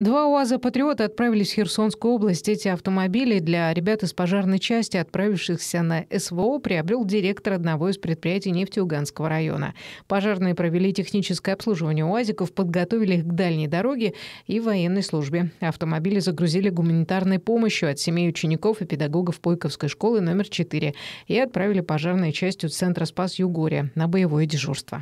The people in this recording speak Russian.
Два УАЗа-патриота отправились в Херсонскую область. Эти автомобили для ребят из пожарной части, отправившихся на СВО, приобрел директор одного из предприятий нефтеуганского района. Пожарные провели техническое обслуживание УАЗиков, подготовили их к дальней дороге и военной службе. Автомобили загрузили гуманитарной помощью от семей учеников и педагогов Пойковской школы номер 4 и отправили пожарной частью Центра Спас Югория на боевое дежурство.